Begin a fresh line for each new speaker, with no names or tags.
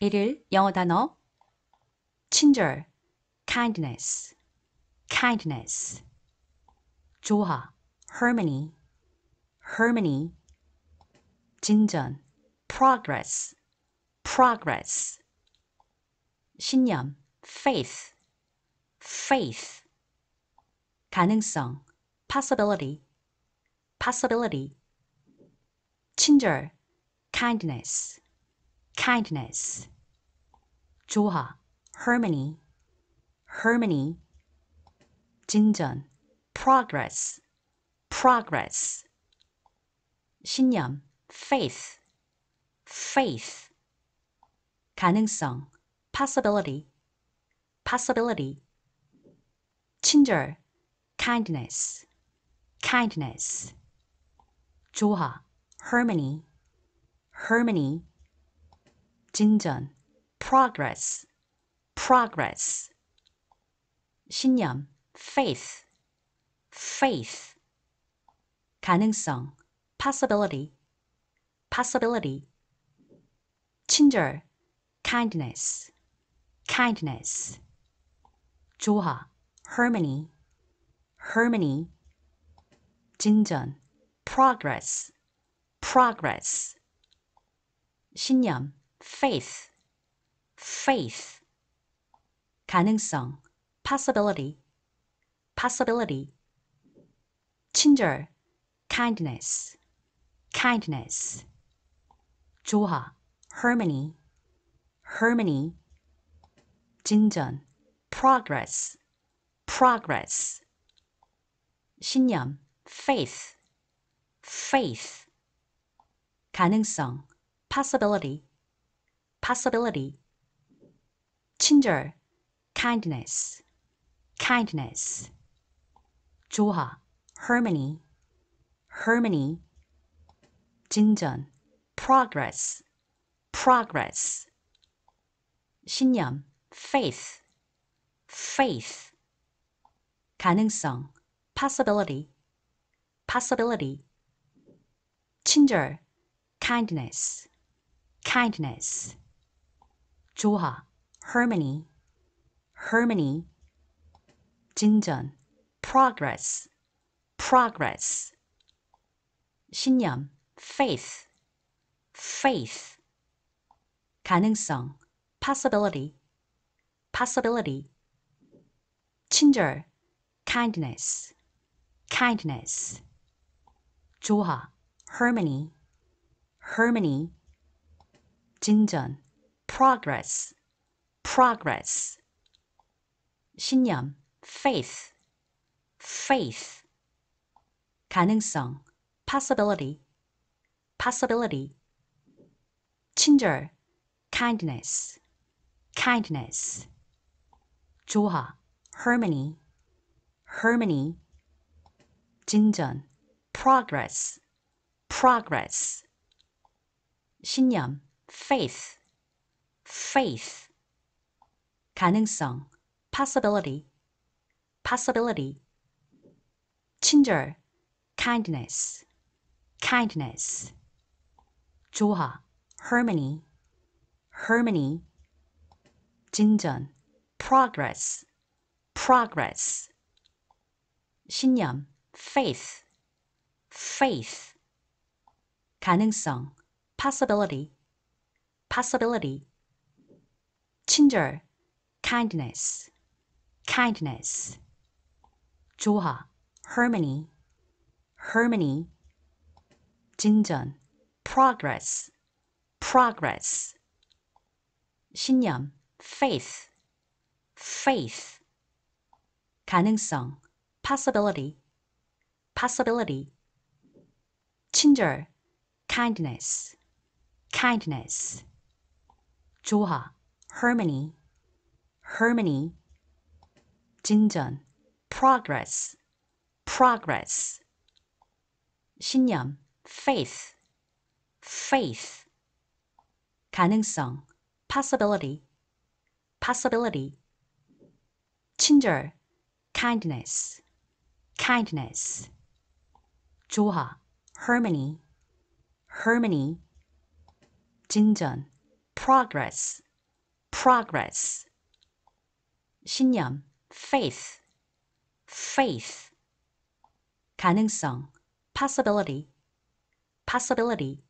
1일 영어 단어 친절 kindness kindness 조화 harmony harmony 진전 progress progress 신념 faith faith 가능성 possibility possibility 친절 kindness kindness, 조화, harmony, harmony, 진전, progress, progress, 신념, faith, faith, 가능성, possibility, possibility, 친절, kindness, kindness, 조화, harmony, harmony, 진전, progress, progress. 신념, faith, faith. 가능성, possibility, possibility. 친절, kindness, kindness. 조화, harmony, harmony. 진전, progress, progress. 신념, faith, faith, 가능성, possibility, possibility, 친절, kindness, kindness, 조화, harmony, harmony, 진전, progress, progress, 신념, faith, faith, 가능성, possibility, possibility. 친절, kindness, kindness. 조화, harmony, harmony. 진전, progress, progress. 신념, faith, faith. 가능성, possibility, possibility. 친절, kindness, kindness. 조화, harmony, harmony, 진전, progress, progress, 신념, faith, faith, 가능성, possibility, possibility, 친절, kindness, kindness, 조화, harmony, harmony, 진전, progress, progress. 신념, faith, faith. 가능성, possibility, possibility. 친절, kindness, kindness. 조화, harmony, harmony. 진전, progress, progress. 신념, faith, faith, 가능성, possibility, possibility, 친절, kindness, kindness, 조화, harmony, harmony, 진전, progress, progress, 신념, faith, faith, 가능성, possibility, possibility, 친절, kindness, kindness. 조화, harmony, harmony. 진전, progress, progress. 신념, faith, faith. 가능성, possibility, possibility. 친절, kindness, kindness. 조화, harmony, harmony, 진전, progress, progress, 신념, faith, faith, 가능성, possibility, possibility, 친절, kindness, kindness, 조화, harmony, harmony, 진전, progress, progress, 신념, faith, faith, 가능성, possibility, possibility,